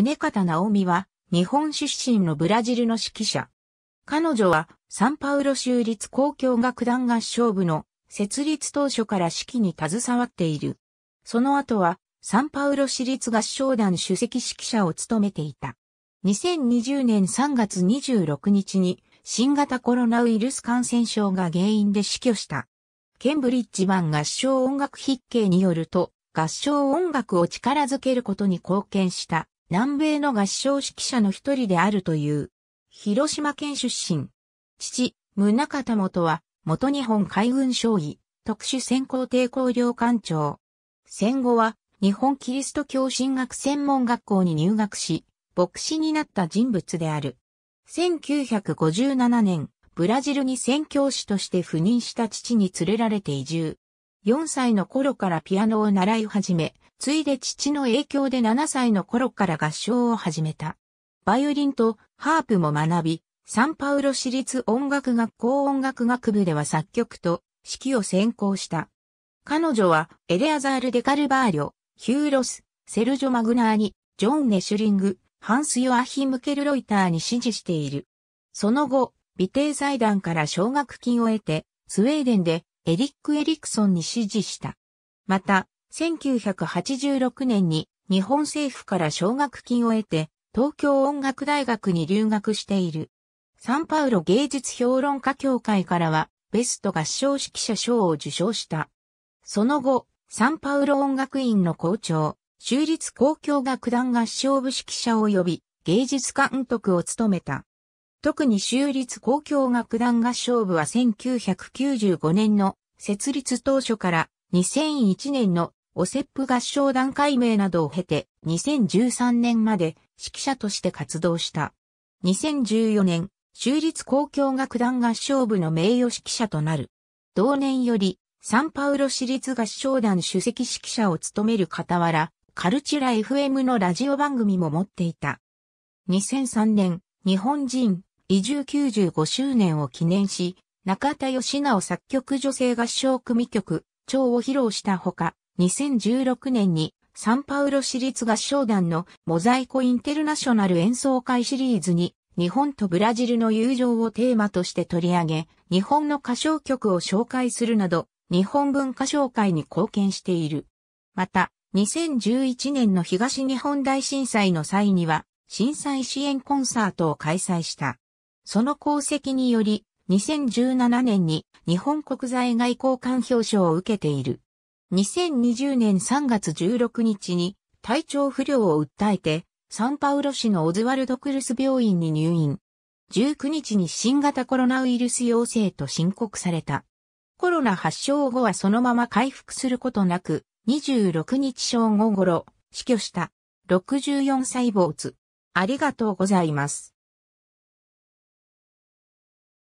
宗方直美は、日本出身のブラジルの指揮者。彼女は、サンパウロ州立公共楽団合唱部の設立当初から指揮に携わっている。その後は、サンパウロ市立合唱団主席指揮者を務めていた。2020年3月26日に、新型コロナウイルス感染症が原因で死去した。ケンブリッジ版合唱音楽筆記によると、合唱音楽を力づけることに貢献した南米の合唱指揮者の一人であるという。広島県出身。父、宗方元は、元日本海軍将尉、特殊専攻抵抗領官長。戦後は、日本キリスト教神学専門学校に入学し、牧師になった人物である。1957年、ブラジルに宣教師として赴任した父に連れられて移住。4歳の頃からピアノを習い始め、ついで父の影響で7歳の頃から合唱を始めた。バイオリンとハープも学び、サンパウロ市立音楽学校音楽学部では作曲と指揮を専攻した。彼女はエレアザール・デカルバーリョ、ヒューロス、セルジョ・マグナーニ、ジョン・ネシュリング、ハンス・ヨアヒム・ケルロイターに支持している。その後、美帝財団から奨学金を得て、スウェーデンでエリック・エリクソンに指示した。また、1986年に日本政府から奨学金を得て、東京音楽大学に留学している。サンパウロ芸術評論家協会からは、ベスト合唱指揮者賞を受賞した。その後、サンパウロ音楽院の校長、州立公共楽団合唱部指揮者及び芸術監督を務めた。特に州立公共楽団合唱部は1995年の設立当初から2001年のオセップ合唱団改名などを経て2013年まで指揮者として活動した。2014年、州立公共楽団合唱部の名誉指揮者となる。同年よりサンパウロ市立合唱団主席指揮者を務める傍ら、カルチュラ FM のラジオ番組も持っていた。2003年、日本人移住95周年を記念し、中田義直作曲女性合唱組曲、蝶を披露したほか、2016年にサンパウロ市立合唱団のモザイコインテルナショナル演奏会シリーズに日本とブラジルの友情をテーマとして取り上げ、日本の歌唱曲を紹介するなど、日本文化紹介に貢献している。また、2011年の東日本大震災の際には、震災支援コンサートを開催した。その功績により、2017年に日本国際外交官表彰を受けている。2020年3月16日に体調不良を訴えて、サンパウロ市のオズワルド・クルス病院に入院。19日に新型コロナウイルス陽性と申告された。コロナ発症後はそのまま回復することなく、26日正午頃、死去した。64歳坊主。ありがとうございます。